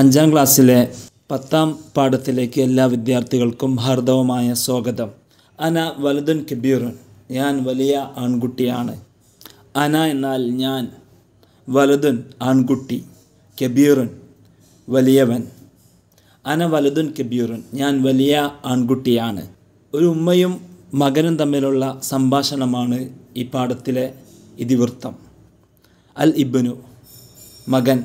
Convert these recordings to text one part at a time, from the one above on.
അഞ്ചാം ക്ലാസ്സിലെ പത്താം പാഠത്തിലേക്ക് എല്ലാ വിദ്യാർത്ഥികൾക്കും ഹാർദവമായ സ്വാഗതം അന വലുതൻ കിബീറുൻ ഞാൻ വലിയ ആൺകുട്ടിയാണ് അന എന്നാൽ ഞാൻ വലുതുൻ ആൺകുട്ടി കബീറുൻ വലിയവൻ അന വലുതുൻ കബീറുൻ ഞാൻ വലിയ ആൺകുട്ടിയാണ് ഒരു ഉമ്മയും മകനും തമ്മിലുള്ള സംഭാഷണമാണ് ഈ പാഠത്തിലെ ഇതിവൃത്തം അൽ ഇബ്നു മകൻ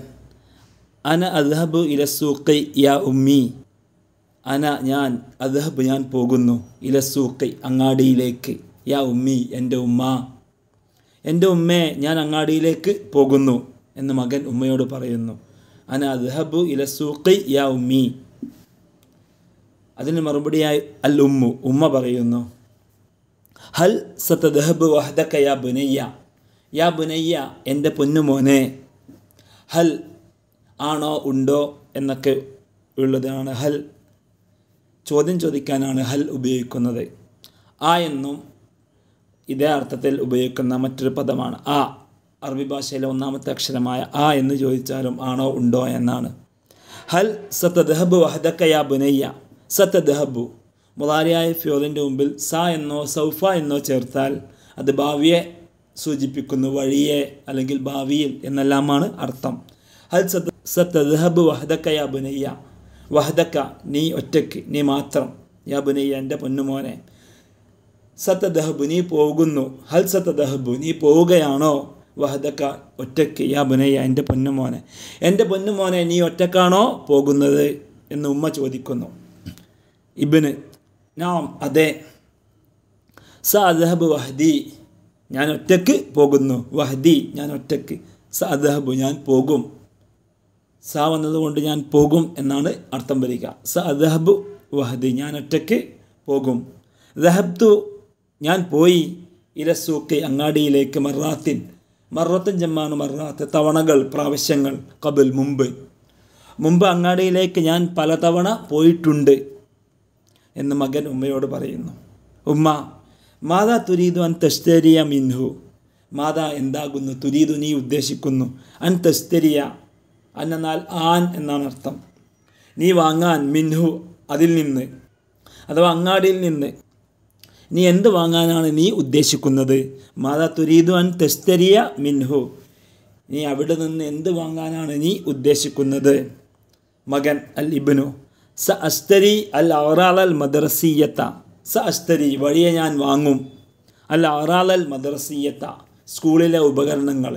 അന അദ്ഹബു ഇലസൂക്കൈ യാ ഉമ്മി അന ഞാൻ അദ്ഹബ് ഞാൻ പോകുന്നു ഇലസൂക്കൈ അങ്ങാടിയിലേക്ക് യാ ഉമ്മി എൻ്റെ ഉമ്മ എൻ്റെ ഉമ്മേ ഞാൻ അങ്ങാടിയിലേക്ക് പോകുന്നു എന്ന് മകൻ ഉമ്മയോട് പറയുന്നു അന അദ്ഹബു ഇലസൂക്കൈ യാ ഉമ്മി അതിന് മറുപടിയായി അൽ ഉമ്മു ഉമ്മ പറയുന്നു ഹൽ സത്തദ്ഹബ് വഹദക്ക യാ ബുനയ്യ യാ ബുനയ്യ എൻ്റെ പൊന്നുമോനെ ഹൽ ആണോ ഉണ്ടോ എന്നൊക്കെ ഉള്ളതാണ് ഹൽ ചോദ്യം ചോദിക്കാനാണ് ഹൽ ഉപയോഗിക്കുന്നത് ആ എന്നും ഇതേ അർത്ഥത്തിൽ ഉപയോഗിക്കുന്ന മറ്റൊരു പദമാണ് ആ അറബി ഭാഷയിലെ ഒന്നാമത്തെ അക്ഷരമായ ആ എന്ന് ചോദിച്ചാലും ആണോ ഉണ്ടോ എന്നാണ് ഹൽ സത്തദഹബു വഹദക്കയാ ബുനയ്യ സത്തദഹബു മുതാരിയായ ഫ്യോദിൻ്റെ മുമ്പിൽ സ എന്നോ സൗഫ എന്നോ ചേർത്താൽ അത് ഭാവിയെ സൂചിപ്പിക്കുന്നു വഴിയെ അല്ലെങ്കിൽ ഭാവിയിൽ എന്നെല്ലാമാണ് അർത്ഥം ഹൽ സത്ത സത്തദ്ഹബ് വഹദക്ക യാ ബുനയ്യ വഹദക്ക നീ ഒറ്റയ്ക്ക് നീ മാത്രം യാ ബുനയ്യ എൻ്റെ പൊന്നുമോനെ സത്തദ്ഹബ് നീ പോകുന്നു ഹൽ സത്തദ്ഹബ് നീ പോവുകയാണോ വഹദക്ക ഒറ്റയ്ക്ക് യാ ബുനയ്യ എൻ്റെ പൊന്നുമോനെ എൻ്റെ പൊന്നുമോനെ നീ ഒറ്റക്കാണോ പോകുന്നത് എന്ന് ഉമ്മ ചോദിക്കുന്നു ഇബിന് നാം അതെ സഅദ്ഹബ് വഹദി ഞാൻ ഒറ്റയ്ക്ക് പോകുന്നു വഹദി ഞാൻ ഒറ്റയ്ക്ക് സഅദ്ഹബ് ഞാൻ പോകും സ വന്നതുകൊണ്ട് ഞാൻ പോകും എന്നാണ് അർത്ഥം വരിക സ ദഹബ് വഹദി ഞാൻ ഒറ്റയ്ക്ക് പോകും ദഹബ്തു ഞാൻ പോയി ഇരസൂക്കെ അങ്ങാടിയിലേക്ക് മറാത്തിൻ മറത്തൻ ജമ്മാണ് മറാത്ത് തവണകൾ പ്രാവശ്യങ്ങൾ കബിൽ മുമ്പ് മുമ്പ് അങ്ങാടിയിലേക്ക് ഞാൻ പലതവണ പോയിട്ടുണ്ട് എന്ന് മകൻ ഉമ്മയോട് പറയുന്നു ഉമ്മ മാതാ തുരീദു അൻ തസ്തരിയ മിൻഹു മാതാ എന്താകുന്നു തുരീദു നീ ഉദ്ദേശിക്കുന്നു അൻ തസ്തരിയ അന്നാൽ ആൻ എന്നാണ് അർത്ഥം നീ വാങ്ങാൻ മിൻഹു അതിൽ നിന്ന് അഥവാ അങ്ങാടിയിൽ നിന്ന് നീ എന്ത് വാങ്ങാനാണ് നീ ഉദ്ദേശിക്കുന്നത് മാതാ തുരീദു അൻ തെസ്തരിയ മിൻഹു നീ അവിടെ നിന്ന് എന്ത് വാങ്ങാനാണ് നീ ഉദ്ദേശിക്കുന്നത് മകൻ അൽ ഇബ്നു സ അസ്തരി അൽ അവറാൽ അൽ മദ്രസീയത്ത സ അസ്തരി വഴിയെ ഞാൻ വാങ്ങും അൽ അവറാൽ അൽ മദ്രസീയത്ത സ്കൂളിലെ ഉപകരണങ്ങൾ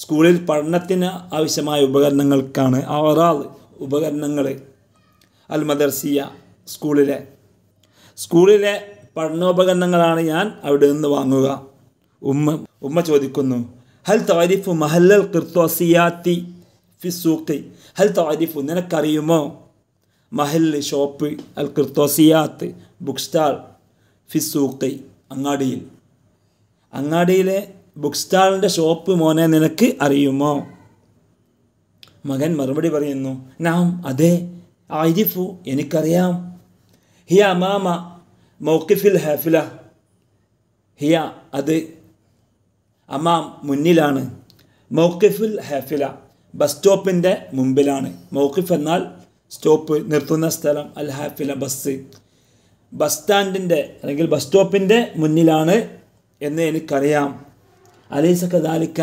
സ്കൂളിൽ പഠനത്തിന് ആവശ്യമായ ഉപകരണങ്ങൾക്കാണ് ആറാൾ ഉപകരണങ്ങൾ അൽ മദർസിയ സ്കൂളിലെ സ്കൂളിലെ പഠനോപകരണങ്ങളാണ് ഞാൻ അവിടെ നിന്ന് വാങ്ങുക ഉമ്മ ഉമ്മ ചോദിക്കുന്നു ഹൽ താരിഫ് മഹല്ലൽ കിർത്തോസിയാത്തി ഫിസൂഖ് ഹൽ താരിഫ് നിനക്കറിയുമോ മഹല്ല് ഷോപ്പ് അൽ കിർത്തോസിയാത്ത് ബുക്ക് സ്റ്റാൾ ഫിസൂഖ് അങ്ങാടിയിൽ അങ്ങാടിയിലെ ബുക്ക് സ്റ്റാളിൻ്റെ ഷോപ്പ് മോനെ നിനക്ക് അറിയുമോ മകൻ മറുപടി പറയുന്നു നാം അതെ ആരിഫു എനിക്കറിയാം ഹിയ മാമ മൗക്കിഫിൽ ഹാഫില ഹിയ അത് അമാം മുന്നിലാണ് മൗക്കിഫുൽ ഹാഫില ബസ് സ്റ്റോപ്പിൻ്റെ മുമ്പിലാണ് മൗക്കിഫ് എന്നാൽ സ്റ്റോപ്പ് നിർത്തുന്ന സ്ഥലം അൽ ഹാഫില ബസ് ബസ് സ്റ്റാൻഡിൻ്റെ അല്ലെങ്കിൽ ബസ് സ്റ്റോപ്പിൻ്റെ മുന്നിലാണ് എന്ന് എനിക്കറിയാം അലൈസ കദാലിക്ക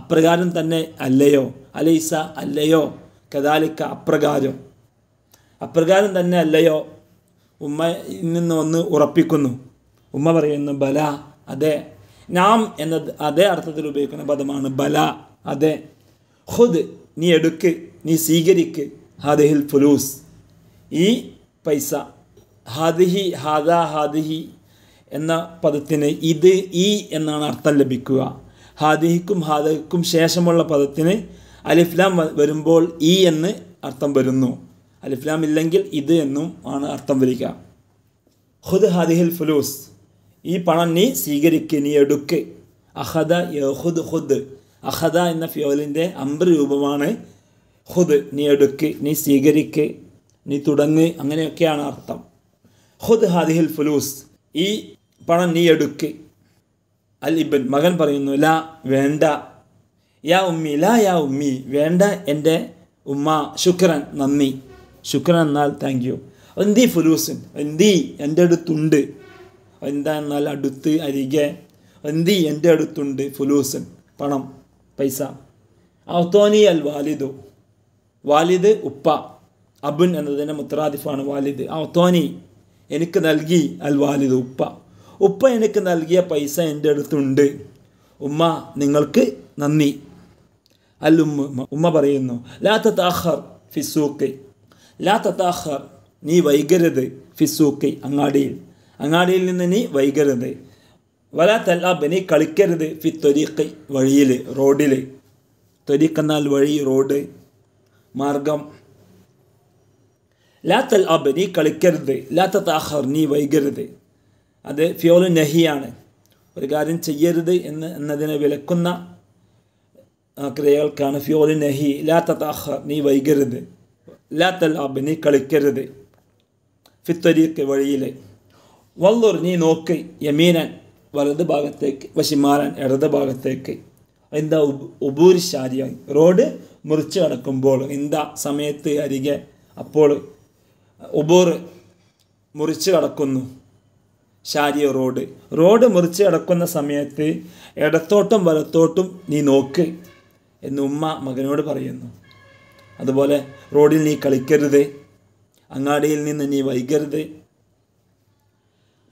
അപ്രകാരം തന്നെ അല്ലയോ അലൈസ അല്ലയോ കദാലിക്ക അപ്രകാരം അപ്രകാരം തന്നെ അല്ലയോ ഉമ്മ നിന്ന് ഒന്ന് ഉറപ്പിക്കുന്നു ഉമ്മ പറയുന്നു ബല അതെ നാം എന്ന അതേ അർത്ഥത്തിൽ ഉപയോഗിക്കുന്ന പദമാണ് ബല അതെ ഖുദ് നീ എടുക്ക് നീ സ്വീകരിക്ക് ഹാദിഹിൽ ഫുലൂസ് ഈ പൈസ ഹാദിഹി ഹാദ ഹാദിഹി എന്ന പദത്തിന് ഇത് ഈ എന്നാണ് അർത്ഥം ലഭിക്കുക ഹാദിഹിക്കും ഹാദഹിക്കും ശേഷമുള്ള പദത്തിന് അലിഫ്ലാം വരുമ്പോൾ ഈ എന്ന് അർത്ഥം വരുന്നു അലിഫ്ലാം ഇല്ലെങ്കിൽ ഇത് എന്നും ആണ് അർത്ഥം വരിക ഖുദ് ഹാദിഹിൽ ഫുലൂസ് ഈ പണം നീ സ്വീകരിക്ക് നീ എടുക്ക് അഹദ യഹുദ് ഖുദ് അഹദ എന്ന ഫ്യോലിൻ്റെ അമ്പ് രൂപമാണ് ഖുദ് നീ എടുക്ക് നീ സ്വീകരിക്ക് നീ തുടങ്ങ് അങ്ങനെയൊക്കെയാണ് അർത്ഥം ഖുദ് ഹാദിഹിൽ ഫുലൂസ് ഈ പണം നീ എടുക്ക് അൽ ഇബൻ മകൻ പറയുന്നു ലാ വേണ്ട യാ ഉമ്മി ലാ യാ ഉമ്മി വേണ്ട എൻ്റെ ഉമ്മ ശുക്രൻ നന്ദി ശുക്രൻ എന്നാൽ താങ്ക് യു എന്തി ഫുലൂസിൻ എന്തി എൻ്റെ അടുത്തുണ്ട് എന്താ എന്നാൽ അടുത്ത് അരികെ എന്തി എൻ്റെ അടുത്തുണ്ട് ഫുലൂസൻ പണം പൈസ ഔത്തോനി അൽ വാലിദു വാലിദ് ഉപ്പ അബുൻ എന്നതിൻ്റെ മുത്രാദിഫാണ് വാലിദ് ഔത്തോനി എനിക്ക് നൽകി അൽ വാലിദ് ഉപ്പ ഉപ്പ എനിക്ക് നൽകിയ പൈസ എൻ്റെ അടുത്തുണ്ട് ഉമ്മ നിങ്ങൾക്ക് നന്ദി അല്ലുമ്മ ഉമ്മ പറയുന്നു ലാത്ത താഹർ ഫിസൂക്ക് ലാത്ത താഹർ നീ വൈകരുത് ഫിസൂക്ക് അങ്ങാടിയിൽ അങ്ങാടിയിൽ നിന്ന് നീ വൈകരുത് വരാത്തല്ല തല്ലാബ് നീ കളിക്കരുത് ഫി ത്വരീഖ് വഴിയിൽ റോഡിൽ ത്വരീഖ് എന്നാൽ വഴി റോഡ് മാർഗം ലാത്തൽ അബ് നീ കളിക്കരുത് ലാത്ത താഹർ നീ വൈകരുത് അത് ഫിയോലു നഹിയാണ് ഒരു കാര്യം ചെയ്യരുത് എന്ന് എന്നതിനെ വിലക്കുന്ന ക്രിയകൾക്കാണ് ഫിയോലു നഹി ലാ താഹ നീ വൈകരുത് ലാ ലാബ് നീ കളിക്കരുത് ഫിത്വരീക്ക് വഴിയിൽ വള്ളുർ നീ നോക്ക് യമീനൻ വലത് ഭാഗത്തേക്ക് വശിമാരൻ ഇടത് ഭാഗത്തേക്ക് എന്താ ഉബൂർ ശാരിയായി റോഡ് മുറിച്ച് കടക്കുമ്പോൾ എന്താ സമയത്ത് അരികെ അപ്പോൾ ഉബൂർ മുറിച്ച് കടക്കുന്നു ശാരിയ റോഡ് റോഡ് മുറിച്ച് കിടക്കുന്ന സമയത്ത് ഇടത്തോട്ടും വലത്തോട്ടും നീ നോക്ക് എന്ന് ഉമ്മ മകനോട് പറയുന്നു അതുപോലെ റോഡിൽ നീ കളിക്കരുത് അങ്ങാടിയിൽ നിന്ന് നീ വൈകരുത്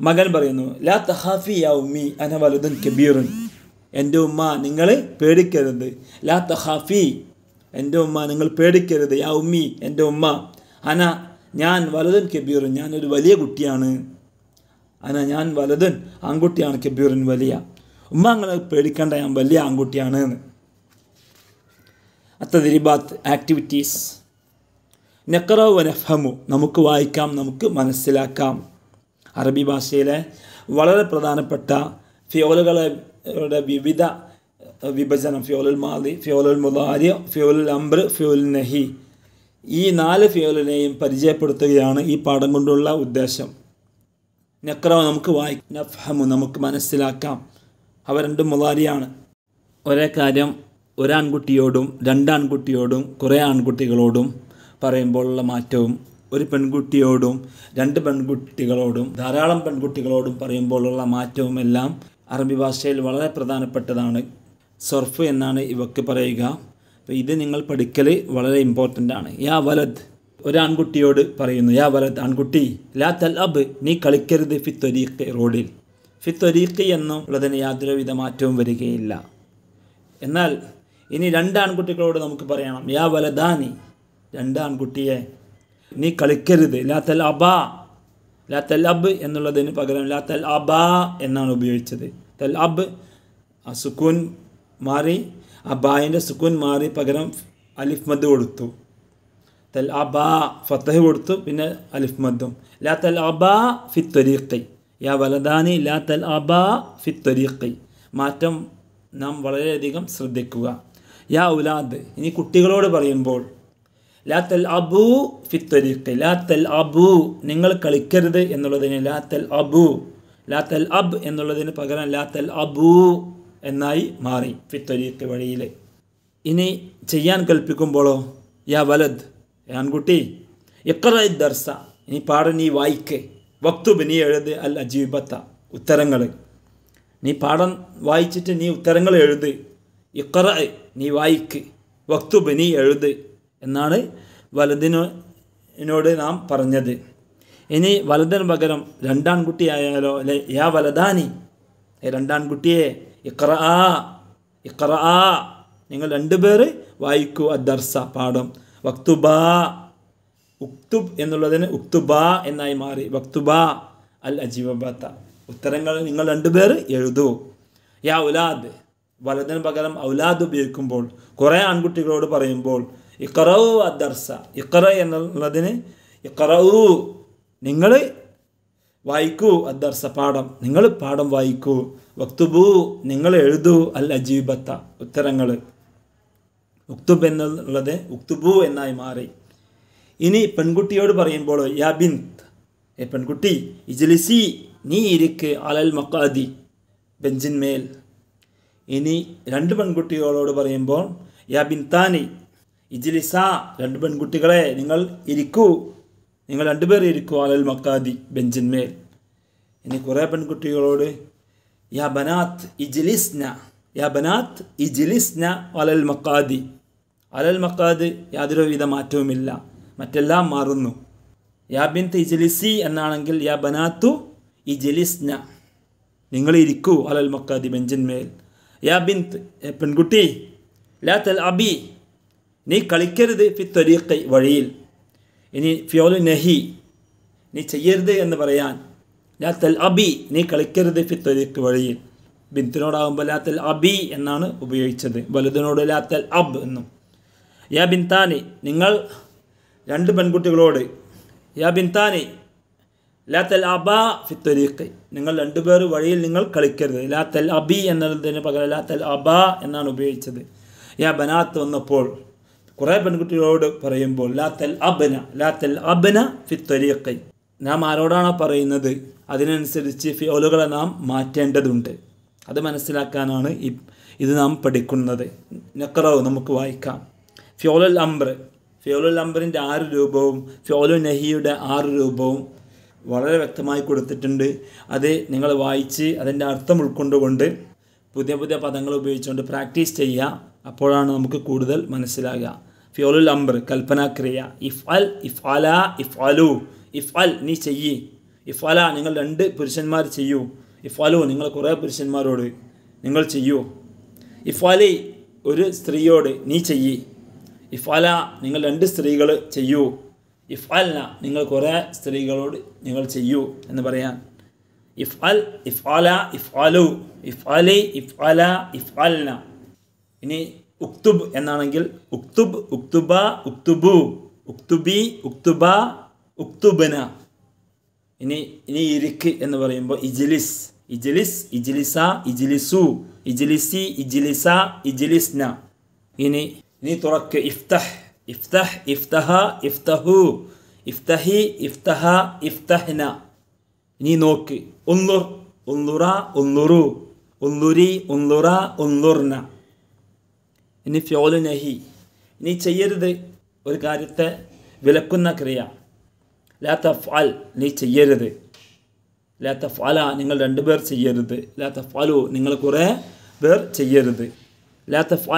മകൻ പറയുന്നു ലാ തഹാഫി യാ ഉമ്മി അന വലുതൻ കബീറുൻ എൻ്റെ ഉമ്മ നിങ്ങൾ പേടിക്കരുത് ലാ തഹാഫി എൻ്റെ ഉമ്മ നിങ്ങൾ പേടിക്കരുത് യാ ഉമ്മി എൻ്റെ ഉമ്മ അന ഞാൻ വലുതൻ കബീറും ഞാനൊരു വലിയ കുട്ടിയാണ് അന ഞാൻ വലുതൻ ആൺകുട്ടിയാണ് കബീറിൻ വലിയ ഉമ്മ നിങ്ങൾ പേടിക്കേണ്ട ഞാൻ വലിയ ആൺകുട്ടിയാണ് എന്ന് അത്തതിരിബാത്ത് ആക്ടിവിറ്റീസ് നക്കറോ വനഫമു നമുക്ക് വായിക്കാം നമുക്ക് മനസ്സിലാക്കാം അറബി ഭാഷയിലെ വളരെ പ്രധാനപ്പെട്ട ഫിയോലുകളുടെ വിവിധ വിഭജനം ഫിയോലുൽ മാദി ഫിയോലുൽ മുദാരി ഫിയോലുൽ അംബ്ര ഫിയോലുൽ നഹി ഈ നാല് ഫിയോലിനെയും പരിചയപ്പെടുത്തുകയാണ് ഈ പാഠം കൊണ്ടുള്ള ഉദ്ദേശം നക്രവ നമുക്ക് വായി നഫ്ഹമു നമുക്ക് മനസ്സിലാക്കാം അവ രണ്ടും മുതാരിയാണ് ഒരേ കാര്യം ഒരാൺകുട്ടിയോടും രണ്ടാൺകുട്ടിയോടും കുറേ ആൺകുട്ടികളോടും പറയുമ്പോഴുള്ള മാറ്റവും ഒരു പെൺകുട്ടിയോടും രണ്ട് പെൺകുട്ടികളോടും ധാരാളം പെൺകുട്ടികളോടും പറയുമ്പോഴുള്ള മാറ്റവും എല്ലാം അറബി ഭാഷയിൽ വളരെ പ്രധാനപ്പെട്ടതാണ് സർഫ് എന്നാണ് ഇവക്ക് പറയുക അപ്പോൾ ഇത് നിങ്ങൾ പഠിക്കൽ വളരെ ഇമ്പോർട്ടൻ്റ് ആണ് യാ വലദ് ഒരു ആൺകുട്ടിയോട് പറയുന്നു യാ വലത് ആൺകുട്ടി ലാ തൽ അബ് നീ കളിക്കരുത് ഫിത്തൊരീഖ് റോഡിൽ ഫിത്തൊരീഖ് എന്നുള്ളതിന് യാതൊരുവിധ മാറ്റവും വരികയില്ല എന്നാൽ ഇനി രണ്ട് ആൺകുട്ടികളോട് നമുക്ക് പറയണം യാ വലദാനി രണ്ട് ആൺകുട്ടിയെ നീ കളിക്കരുത് ലാ തൽ അബാ ലാ തൽ അബ് എന്നുള്ളതിന് പകരം ലാ തൽ അബാ എന്നാണ് ഉപയോഗിച്ചത് തൽ അബ് സുക്കൂൻ മാറി അബായിൻ്റെ സുക്കൂൻ മാറി പകരം അലിഫ് മദ് കൊടുത്തു തൽ അബ ഫത്തഹ് കൊടുത്തു പിന്നെ അലിഫ് മദ്ദും ലാ തൽ അബ ഫിത്തൊരീഖി യാ വലദാനി ലാ തൽ അബ ഫിത്തൊരീഖി മാറ്റം നാം വളരെയധികം ശ്രദ്ധിക്കുക യാ ഉലാദ് ഇനി കുട്ടികളോട് പറയുമ്പോൾ ലാ തൽ അബു ഫിത്തൊരീഖി ലാ തൽ അബു നിങ്ങൾ കളിക്കരുത് എന്നുള്ളതിന് ലാ തൽ അബു ലാ തൽ അബ് എന്നുള്ളതിന് പകരം ലാ തൽ അബു എന്നായി മാറി ഫിത്തൊരീഖ് വഴിയിൽ ഇനി ചെയ്യാൻ കൽപ്പിക്കുമ്പോഴോ യാ വലദ് ആൺകുട്ടി എക്കറ ദർസ നീ പാട നീ വായിക്ക് വക്തുബ് നീ എഴുത് അൽ അജീബത്ത ഉത്തരങ്ങൾ നീ പാഠം വായിച്ചിട്ട് നീ ഉത്തരങ്ങൾ എഴുത് ഇക്കറ നീ വായിക്ക് വക്തുബ് നീ എഴുത് എന്നാണ് വലതിനോട് നാം പറഞ്ഞത് ഇനി വലതിന് പകരം രണ്ടാൺകുട്ടിയായാലോ അല്ലെ യാ വലതാനി രണ്ടാൺകുട്ടിയെ ഇക്കറ ആ ഇക്കറ ആ നിങ്ങൾ രണ്ടുപേർ വായിക്കൂ അദർസ പാഠം വക്തുബ ഉക്തുബ് എന്നുള്ളതിന് ഉക്തുബ എന്നായി മാറി വക്തുബ അൽ അജീബത്ത ഉത്തരങ്ങൾ നിങ്ങൾ രണ്ടുപേർ എഴുതൂ യാ ഉലാദ് വലതിന് പകരം ഔലാദ് ഉപയോഗിക്കുമ്പോൾ കുറേ ആൺകുട്ടികളോട് പറയുമ്പോൾ ഇക്കറവു അദർസ ഇക്കറ എന്നുള്ളതിന് ഇക്കറവു നിങ്ങൾ വായിക്കൂ അദർസ പാഠം നിങ്ങൾ പാഠം വായിക്കൂ വക്തുബു നിങ്ങൾ എഴുതൂ അൽ അജീബത്ത ഉത്തരങ്ങൾ ഉക്തുബ് എന്നുള്ളത് ഉക്തുബു എന്നായി മാറി ഇനി പെൺകുട്ടിയോട് പറയുമ്പോൾ യാ ബിന്ത് ഏ പെൺകുട്ടി ഇജ്ലിസി നീ ഇരിക്ക് അലൽ മക്കാദി ബെഞ്ചിന്മേൽ ഇനി രണ്ട് പെൺകുട്ടികളോട് പറയുമ്പോൾ യാ ബിൻതാനി ഇജ്ലിസ രണ്ട് പെൺകുട്ടികളെ നിങ്ങൾ ഇരിക്കൂ നിങ്ങൾ രണ്ടുപേർ ഇരിക്കൂ അലൽ മക്കാദി ബെഞ്ചിന്മേൽ ഇനി കുറേ പെൺകുട്ടികളോട് യാ ബനാത്ത് ഇജ്ലിസ്ന യാ ബനാത്ത് ഇജ്ലിസ്ന അലൽ മക്കാദി അലൽ മക്കാദ് വിധ മാറ്റവുമില്ല മറ്റെല്ലാം മാറുന്നു യാ ബിൻ ഇജലിസി എന്നാണെങ്കിൽ യാ ബനാത്തു ഇജലിസ്ന നിങ്ങൾ ഇരിക്കൂ അലൽ മക്കാദി ബെഞ്ചിന്മേൽ യാ ബിൻ പെൺകുട്ടി ലാ തൽ അബി നീ കളിക്കരുത് ഫി ത്വരീഖൈ വഴിയിൽ ഇനി ഫിയോലു നഹി നീ ചെയ്യരുത് എന്ന് പറയാൻ ലാ തൽ അബി നീ കളിക്കരുത് ഫി ത്വരീഖ് വഴിയിൽ ബിന്തിനോടാകുമ്പോൾ ലാ തൽ അബി എന്നാണ് ഉപയോഗിച്ചത് വലുതിനോട് ലാ തൽ അബ് എന്നും യാ ബിൻതാനി നിങ്ങൾ രണ്ട് പെൺകുട്ടികളോട് യാ ബിൻതാനി ലാ തൽ അബ ഫിത്തൊരീഖ് നിങ്ങൾ രണ്ടുപേർ വഴിയിൽ നിങ്ങൾ കളിക്കരുത് ലാ തൽ അബി എന്നതിന് പകരം ലാ തൽ അബ എന്നാണ് ഉപയോഗിച്ചത് യാ ബനാത്ത് വന്നപ്പോൾ കുറേ പെൺകുട്ടികളോട് പറയുമ്പോൾ ലാ തൽ അബന ലാ തൽ അബന ഫിത്തൊരീഖ് നാം ആരോടാണോ പറയുന്നത് അതിനനുസരിച്ച് ഫിയോലുകളെ നാം മാറ്റേണ്ടതുണ്ട് അത് മനസ്സിലാക്കാനാണ് ഇത് നാം പഠിക്കുന്നത് നക്കറവ് നമുക്ക് വായിക്കാം ഫ്യോലുൽ അംബർ ഫ്യോലുൽ അംബറിൻ്റെ ആറ് രൂപവും ഫ്യോലു നഹിയുടെ ആറ് രൂപവും വളരെ വ്യക്തമായി കൊടുത്തിട്ടുണ്ട് അത് നിങ്ങൾ വായിച്ച് അതിൻ്റെ അർത്ഥം ഉൾക്കൊണ്ടുകൊണ്ട് പുതിയ പുതിയ പദങ്ങൾ ഉപയോഗിച്ചുകൊണ്ട് പ്രാക്ടീസ് ചെയ്യുക അപ്പോഴാണ് നമുക്ക് കൂടുതൽ മനസ്സിലാകുക ഫ്യോലുൽ അംബർ കൽപ്പനാക്രിയ ഇഫ് അൽ ഇഫ് അല ഇഫ് അലു ഇഫ് അൽ നീ ചെയ്യി ഇഫ് അല നിങ്ങൾ രണ്ട് പുരുഷന്മാർ ചെയ്യൂ ഇഫ് അലു നിങ്ങൾ കുറേ പുരുഷന്മാരോട് നിങ്ങൾ ചെയ്യൂ ഇഫ് അലി ഒരു സ്ത്രീയോട് നീ ചെയ്യി ഇഫ് അല നിങ്ങൾ രണ്ട് സ്ത്രീകൾ ചെയ്യൂ ഇഫ് നിങ്ങൾ കുറേ സ്ത്രീകളോട് നിങ്ങൾ ചെയ്യൂ എന്ന് പറയാൻ ഇഫ് അൽ ഇഫ് അല ഇഫ് അലു ഇഫ് അലി ഇഫ് അല ഇഫ് അൽന ഇനി ഉക്തുബ് എന്നാണെങ്കിൽ ഉക്തുബ് ഉക്തുബ ഉക്തുബു ഉക്തുബി ഉക്തുബ ഉക്തുബന ഇനി ഇനി ഇരിക്ക് എന്ന് പറയുമ്പോൾ ഇജിലിസ് ഇജിലിസ് ഇജിലിസ ഇജിലിസു ഇജിലിസി ഇജിലിസ ഇജിലിസ്ന ഇനി നീ തുറക്ക് ഇഫ്തഹ് ഇഫ്തഹ് ഇഫ്തഹ ഇഫ്തഹു ഇഫ്തഹി ഇഫ്തഹ ഇഫ്തഹ്ന നീ നോക്ക് ഒന്നുർ ഒന്നുറ ഒന്നുറു ഒന്നുരി ഒന്നുറ ഒന്നുർന ഇനി ഫ്യോലു നഹി നീ ചെയ്യരുത് ഒരു കാര്യത്തെ വിലക്കുന്ന ക്രിയ ലാ തഫ് നീ ചെയ്യരുത് ലാ തഫ് നിങ്ങൾ നിങ്ങൾ രണ്ടുപേർ ചെയ്യരുത് ലാ തഫ് നിങ്ങൾ കുറേ പേർ ചെയ്യരുത് ലാ തഫ്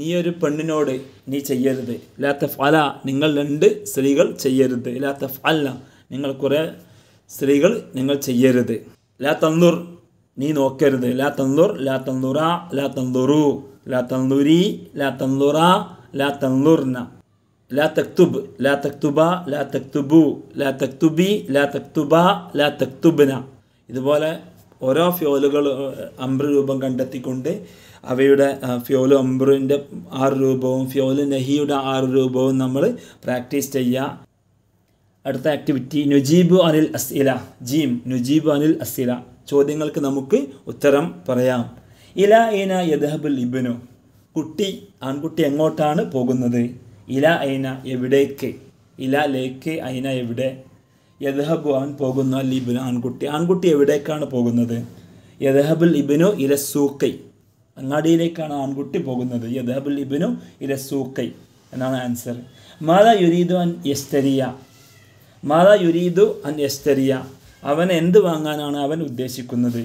നീ ഒരു പെണ്ണിനോട് നീ ചെയ്യരുത് ഇല്ലാത്ത ഫല നിങ്ങൾ രണ്ട് സ്ത്രീകൾ ചെയ്യരുത് ഇല്ലാത്ത ഫല നിങ്ങൾ കുറേ സ്ത്രീകൾ നിങ്ങൾ ചെയ്യരുത് ലാ തന്നൂർ നീ നോക്കരുത് ലാ തന്നൂർ ലാ തന്നൂറ ലാ തന്നൂറു ലാ തന്നൂരി ലാ തന്നൂറ ലാ തന്നൂർന ലാ തക്തുബ് ലാ തക്തുബ ലാ തക്തുബു ലാ തക്തുബി ലാ തക്തുബ ലാ തക്തുബ്ന ഇതുപോലെ ഓരോ ഫ്യോലുകൾ അമ്പ്ര രൂപം കണ്ടെത്തിക്കൊണ്ട് അവയുടെ ഫ്യോല് അമ്പ്രിൻ്റെ ആറ് രൂപവും ഫ്യോല് നഹിയുടെ ആറ് രൂപവും നമ്മൾ പ്രാക്ടീസ് ചെയ്യുക അടുത്ത ആക്ടിവിറ്റി നുജീബ് അനിൽ അസ്ഇല ജീം നുജീബ് അനിൽ അസ്ഇല ചോദ്യങ്ങൾക്ക് നമുക്ക് ഉത്തരം പറയാം ഇല ഏന യദഹബുൽ ഇബിനു കുട്ടി ആൺകുട്ടി എങ്ങോട്ടാണ് പോകുന്നത് ഇല ഐന എവിടേക്ക് ഇല ലേക്ക് ഐന എവിടെ യഥഹബു അവൻ പോകുന്നു അല്ല ഇബിനു ആൺകുട്ടി ആൺകുട്ടി എവിടേക്കാണ് പോകുന്നത് യഥഹബുൽ ഇബിനു ഇല സൂക്കൈ അങ്ങാടിയിലേക്കാണ് ആൺകുട്ടി പോകുന്നത് യഥഹബുൽ ഇബിനു ഇല സൂക്കൈ എന്നാണ് ആൻസർ മാതാ യുരീദു അൻ യസ്തരിയ മാതാ യുരീദു അൻ യസ്തരിയ അവൻ എന്ത് വാങ്ങാനാണ് അവൻ ഉദ്ദേശിക്കുന്നത്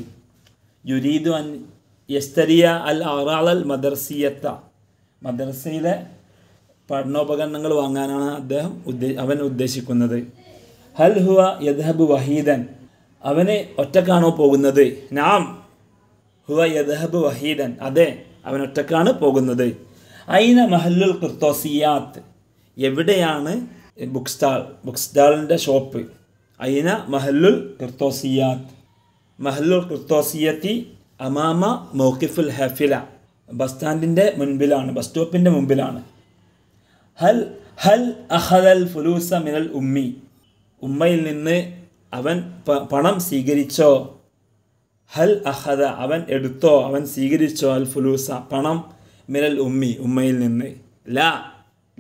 യുരീദു അൻ യസ്തരിയ അൽ അറാളൽ മദർസിയത്ത മദർസയിലെ പഠനോപകരണങ്ങൾ വാങ്ങാനാണ് അദ്ദേഹം അവൻ ഉദ്ദേശിക്കുന്നത് ഹൽ ഹുവ യദ്ഹബു വഹീദൻ അവനെ ഒറ്റക്കാണോ പോകുന്നത് നാം ഹുവ യദ്ഹബ് വഹീദൻ അതെ അവൻ ഒറ്റക്കാണ് പോകുന്നത് ഐന മഹല്ലുൽ ക്രിത്തോസിയാത്ത് എവിടെയാണ് ബുക്ക് സ്റ്റാൾ ബുക്ക് സ്റ്റാളിൻ്റെ ഷോപ്പ് ഐന മഹല്ലുൽ ക്രിത്തോസിയാത്ത് മഹല്ലുൽ ക്രിത്തോസിയത്തി അമാമ മൗക്കിഫുൽ ഹഫില ബസ് സ്റ്റാൻഡിൻ്റെ മുൻപിലാണ് ബസ് സ്റ്റോപ്പിൻ്റെ മുമ്പിലാണ് ഹൽ ഹൽ അഹദൽ ഫുലൂസ മിനൽ ഉമ്മി ഉമ്മയിൽ നിന്ന് അവൻ പണം സ്വീകരിച്ചോ ഹൽ അഹദ അവൻ എടുത്തോ അവൻ സ്വീകരിച്ചോ അൽ ഫുലൂസ പണം മിരൽ ഉമ്മി ഉമ്മയിൽ നിന്ന് ലാ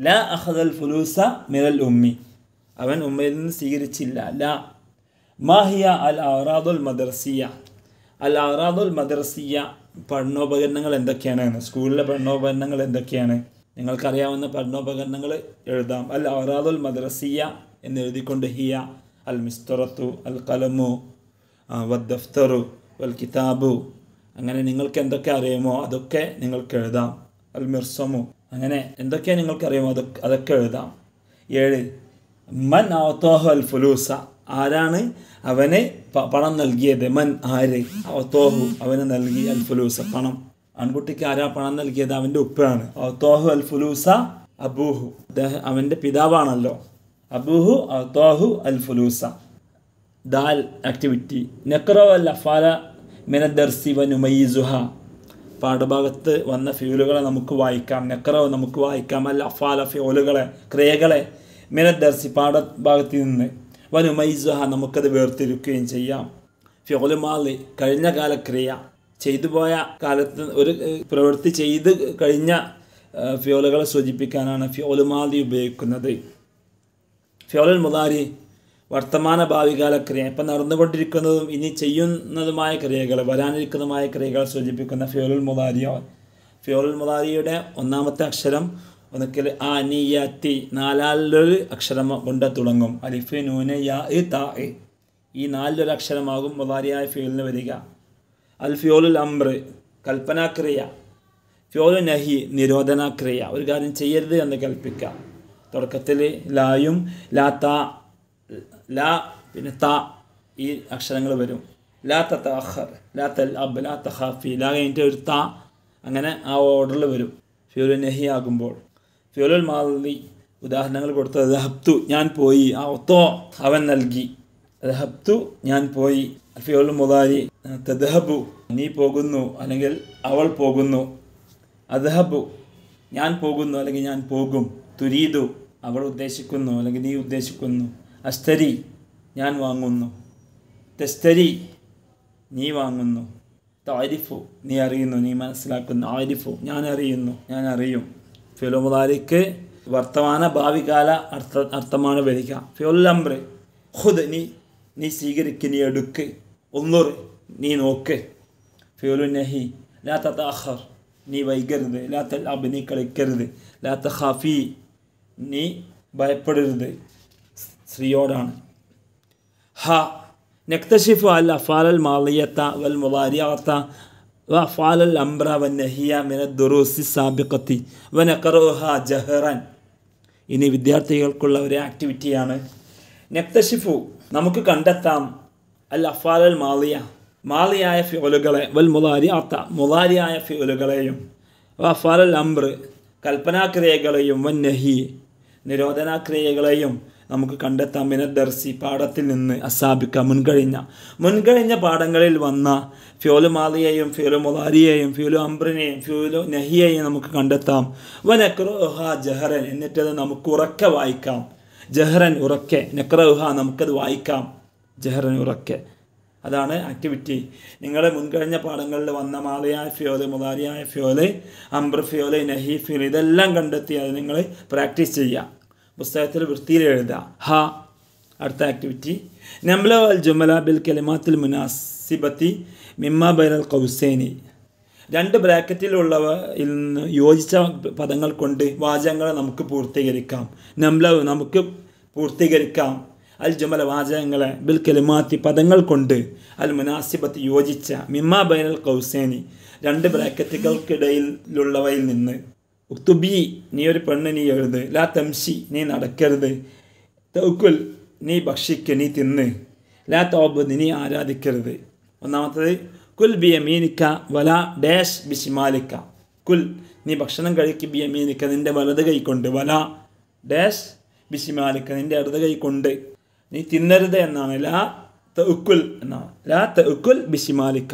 ലാ അഹദ് അൽ ഫുലൂസ മിരൽ ഉമ്മി അവൻ ഉമ്മയിൽ നിന്ന് സ്വീകരിച്ചില്ല ലാ മാഹിയ അൽ ആറാദുൽ മദർസിയ അൽ ആറാദുൽ മദർസിയ പഠനോപകരണങ്ങൾ എന്തൊക്കെയാണ് സ്കൂളിലെ പഠനോപകരണങ്ങൾ എന്തൊക്കെയാണ് നിങ്ങൾക്കറിയാവുന്ന പഠനോപകരണങ്ങൾ എഴുതാം അൽ ആറാദുൽ മദ്രസിയ എന്നെഴുതിക്കൊണ്ട് ഹിയ അൽ മിസ്തുറത്തു അൽ കലമു വദ്ദഫ്തറു വൽ കിതാബു അങ്ങനെ നിങ്ങൾക്ക് എന്തൊക്കെ അറിയുമോ അതൊക്കെ നിങ്ങൾക്ക് എഴുതാം അൽ മിർസമു അങ്ങനെ എന്തൊക്കെ നിങ്ങൾക്ക് അറിയുമോ അതൊക്കെ അതൊക്കെ എഴുതാം ഏഴ് മൻ അവത്തോഹ അൽ ഫുലൂസ ആരാണ് അവന് പണം നൽകിയത് മൻ ആര് അവത്തോഹു അവന് നൽകി അൽ ഫുലൂസ പണം ആൺകുട്ടിക്ക് ആരാ പണം നൽകിയത് അവൻ്റെ ഉപ്പയാണ് അവത്തോഹു അൽ ഫുലൂസ അബൂഹു അദ്ദേഹം അവൻ്റെ പിതാവാണല്ലോ അബുഹു അത്താഹു അൽ ഫുലൂസ ദാൽ ആക്ടിവിറ്റി നെക്രോ അൽ അഫാല മിനദർസി വ നുമയ്യിസുഹ പാഠഭാഗത്ത് വന്ന ഫ്യൂലുകളെ നമുക്ക് വായിക്കാം നെക്രോ നമുക്ക് വായിക്കാം അൽ അഫാല ഫ്യൂലുകളെ ക്രിയകളെ മിനദർസി പാഠഭാഗത്ത് നിന്ന് വ നുമയ്യിസുഹ നമുക്കത് വേർതിരിക്കുകയും ചെയ്യാം ഫ്യോലുമാലി കഴിഞ്ഞ കാല ക്രിയ ചെയ്തു പോയ കാലത്ത് ഒരു പ്രവൃത്തി ചെയ്ത് കഴിഞ്ഞ ഫ്യോലുകളെ സൂചിപ്പിക്കാനാണ് ഫ്യോലുമാലി ഉപയോഗിക്കുന്നത് ഫിയോലൽ മുതാരി വർത്തമാന ഭാവികാല ക്രിയ ഇപ്പം നടന്നുകൊണ്ടിരിക്കുന്നതും ഇനി ചെയ്യുന്നതുമായ ക്രിയകൾ വരാനിരിക്കുന്നതുമായ ക്രിയകൾ സൂചിപ്പിക്കുന്ന ഫിയോലുൽ മുതാരിയോ ഫിയോലുൽ മുതാരിയുടെ ഒന്നാമത്തെ അക്ഷരം ഒന്നുകിൽ ആ നി തി നാലാലൊരു അക്ഷരം കൊണ്ട് തുടങ്ങും അലിഫ് നൂന് യ ഇ ഈ നാലിലൊരു അക്ഷരമാകും മുതാരിയായ ഫിയോലിന് വരിക അൽ ഫിയോലുൽ അമ്ര കൽപ്പനാക്രിയ ഫിയോലു നഹി നിരോധനാക്രിയ ഒരു കാര്യം ചെയ്യരുത് എന്ന് കൽപ്പിക്കുക തുടക്കത്തിൽ ലായും ലാ ത ലാ പിന്നെ ത ഈ അക്ഷരങ്ങൾ വരും ലാ ത അഹർ ലാ തൽ അബ് ലാ തഹാഫി ലാ കഴിഞ്ഞിട്ട് ഒരു ത അങ്ങനെ ആ ഓർഡറിൽ വരും ഫ്യൂലുൽ നഹി ആകുമ്പോൾ ഫ്യൂലുൽ മാലി ഉദാഹരണങ്ങൾ കൊടുത്തത് ഹബ്തു ഞാൻ പോയി ആ ഒത്തോ അവൻ നൽകി ഹബ്തു ഞാൻ പോയി ഫ്യൂൽ മുതാരി തദ്ഹബു നീ പോകുന്നു അല്ലെങ്കിൽ അവൾ പോകുന്നു അദ്ഹബു ഞാൻ പോകുന്നു അല്ലെങ്കിൽ ഞാൻ പോകും തുരീതു അവൾ ഉദ്ദേശിക്കുന്നു അല്ലെങ്കിൽ നീ ഉദ്ദേശിക്കുന്നു അസ്തരി ഞാൻ വാങ്ങുന്നു തെസ്തരി നീ വാങ്ങുന്നു താരിഫു നീ അറിയുന്നു നീ മനസ്സിലാക്കുന്നു ആരിഫു ഞാൻ അറിയുന്നു ഞാൻ അറിയും ഫിലോമുദാരിക്ക് വർത്തമാന ഭാവികാല അർത്ഥ അർത്ഥമാണ് വരിക ഫിയൊല്ലംബ്രെ ഹുദ് നീ നീ സ്വീകരിക്ക് നീ എടുക്ക് ഒന്നുർ നീ നോക്ക് ഫിയോലു നഹി ലാ താഹർ നീ വൈകരുത് ലാ തൽ അബ് നീ കളിക്കരുത് ലാ തഹാഫി നീ ഭയപ്പെടരുത് സ്ത്രീയോടാണ് ഹ നക്തഷിഫ് അൽ അഫാലൽ മാലിയത്ത വൽ മുലാരിയാത്ത വ അഫാലൽ അംബ്ര വൻ നഹിയ മിന ദുറൂസി സാബിക്കത്തി വൻ അക്കറോഹ ജഹ്റൻ ഇനി വിദ്യാർത്ഥികൾക്കുള്ള ഒരു ആക്ടിവിറ്റിയാണ് നക്തഷിഫു നമുക്ക് കണ്ടെത്താം അൽ അഫാലൽ മാലിയ മാലിയായ ഫ്യോലുകളെ വൽ മുലാരി ആത്ത മുലാരിയായ ഫ്യോലുകളെയും വ അഫാലൽ അംബ്ര കൽപ്പനാക്രിയകളെയും വൻ നഹി നിരോധനാക്രിയകളെയും നമുക്ക് കണ്ടെത്താം മിനദർസി പാഠത്തിൽ നിന്ന് അസാബിക്ക മുൻകഴിഞ്ഞ മുൻകഴിഞ്ഞ പാഠങ്ങളിൽ വന്ന ഫ്യോലു മാലിയെയും ഫ്യോലു മൊലാരിയെയും ഫ്യോലു അംബ്രിനെയും ഫ്യോലു നഹിയെയും നമുക്ക് കണ്ടെത്താം നെക്രോഹ ജഹറൻ എന്നിട്ടത് നമുക്ക് ഉറക്കെ വായിക്കാം ജഹറൻ ഉറക്കെ നെക്രോഹ നമുക്കത് വായിക്കാം ജഹറൻ ഉറക്കെ അതാണ് ആക്ടിവിറ്റി നിങ്ങളെ മുൻകഴിഞ്ഞ പാഠങ്ങളിൽ വന്ന മാളിയായ ഫ്യോല് മുതാരിയായ ഫ്യോല് അംബ്ര ഫ്യോല് നഹി ഫ്യോല് ഇതെല്ലാം കണ്ടെത്തി അത് നിങ്ങൾ പ്രാക്ടീസ് ചെയ്യുക പുസ്തകത്തിൽ വൃത്തിയിൽ എഴുതുക ഹ അടുത്ത ആക്ടിവിറ്റി നമ്പല അൽ ജുമല ബിൽ കലിമാത്തിൽ മുനാസിബത്തി മിമ്മ ബൈനൽ കൗസേനി രണ്ട് ബ്രാക്കറ്റിലുള്ളവ നിന്ന് യോജിച്ച പദങ്ങൾ കൊണ്ട് വാചകങ്ങളെ നമുക്ക് പൂർത്തീകരിക്കാം നമ്പല നമുക്ക് പൂർത്തീകരിക്കാം അൽ ജുമല വാചകങ്ങളെ ബിൽ കെലുമാത്തി പദങ്ങൾ കൊണ്ട് അൽ മുനാസിബത്ത് യോജിച്ച മിമ്മ ബൈനൽ കൗസേനി രണ്ട് ബ്രാക്കറ്റുകൾക്കിടയിലുള്ളവയിൽ നിന്ന് ഉക്തുബി നീ ഒരു പെണ്ണ് നീ എഴുത് ലാ തംശി നീ നടക്കരുത് തൗക്കുൽ നീ ഭക്ഷിക്ക് നീ തിന്ന് ലാ തോബ് നീ ആരാധിക്കരുത് ഒന്നാമത്തത് കുൽ ബി മീനിക്ക വല ഡാഷ് ബിഷിമാലിക്ക കുൽ നീ ഭക്ഷണം കഴിക്ക് ബി മീനിക്ക നിൻ്റെ വലത് കൈ കൊണ്ട് വല ഡാഷ് ബിഷിമാലിക്ക നിൻ്റെ ഇടത് കൈ കൊണ്ട് നീ തിന്നരുത് എന്നാണ് ലാ തക്കുൽ എന്നാണ് ലാ തക്കുൽ ബിശിമാലിക്ക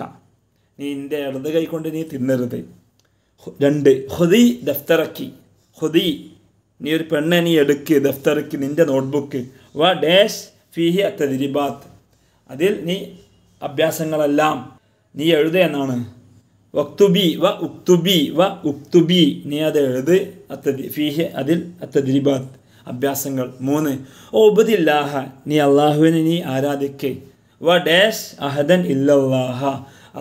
നീ എൻ്റെ ഇടത് കൈ കൊണ്ട് നീ തിന്നരുത് രണ്ട് ഹൊതി ദഫ്തറക്കി ഹൊതി നീ ഒരു പെണ്ണെ നീ എടുക്ക് ദഫ്തറക്കി നിൻ്റെ നോട്ട്ബുക്ക് വ ഡാഷ് ഫിഹി അത്തതിരിബാത്ത് അതിൽ നീ അഭ്യാസങ്ങളെല്ലാം നീ എഴുത എന്നാണ് വക്തുബി വ ഉക്തുബി വ ഉക്തുബി നീ അത് എഴുത് അത്തതി ഫിഹി അതിൽ അത്തതിരിബാത്ത് അഭ്യാസങ്ങൾ മൂന്ന് ഓ ഉപദില്ലാഹ നീ അള്ളാഹുവിനെ നീ ആരാധിക്കേ വ ഡാഷ് അഹദൻ ഇല്ലല്ലാഹ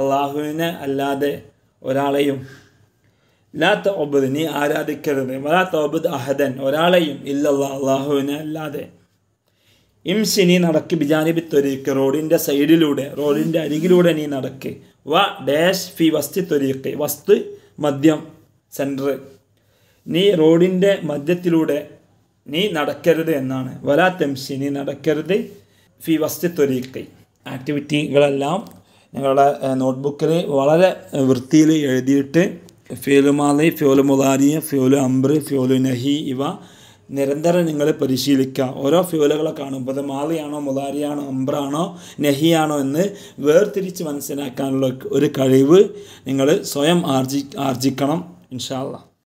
അള്ളാഹുവിനെ അല്ലാതെ ഒരാളെയും ലാ തോബദ് നീ ആരാധിക്കരുത് വലാ തോബദ് അഹദൻ ഒരാളെയും ഇല്ലല്ലാ അള്ളാഹുവിനെ അല്ലാതെ ഇംസി നീ നടക്ക് ബിജാനിബി ത്വരീക്ക് റോഡിൻ്റെ സൈഡിലൂടെ റോഡിൻ്റെ അരികിലൂടെ നീ നടക്ക് വ ഡാഷ് ഫി വസ്തി ത്വരീക്ക് വസ്തു മദ്യം സെൻറ്റർ നീ റോഡിൻ്റെ മധ്യത്തിലൂടെ നീ നടക്കരുത് എന്നാണ് വലാ തെംസി നീ നടക്കരുത് ഫി വസ്തി ത്വരീക്കൈ ആക്ടിവിറ്റികളെല്ലാം ഞങ്ങളുടെ നോട്ട്ബുക്കിൽ വളരെ വൃത്തിയിൽ എഴുതിയിട്ട് ഫ്യൂലു മാലി ഫ്യോലു മുലാരിയ ഫ്യോലു അംബ്രി ഫ്യൂലു നഹി ഇവ നിരന്തരം നിങ്ങൾ പരിശീലിക്കുക ഓരോ ഫ്യൂലുകളെ കാണുമ്പോൾ അത് മാലിയാണോ മുതാരിയാണോ അമ്പ്രാണോ നെഹിയാണോ എന്ന് വേർതിരിച്ച് മനസ്സിലാക്കാനുള്ള ഒരു കഴിവ് നിങ്ങൾ സ്വയം ആർജി ആർജിക്കണം ഇൻഷാല്ല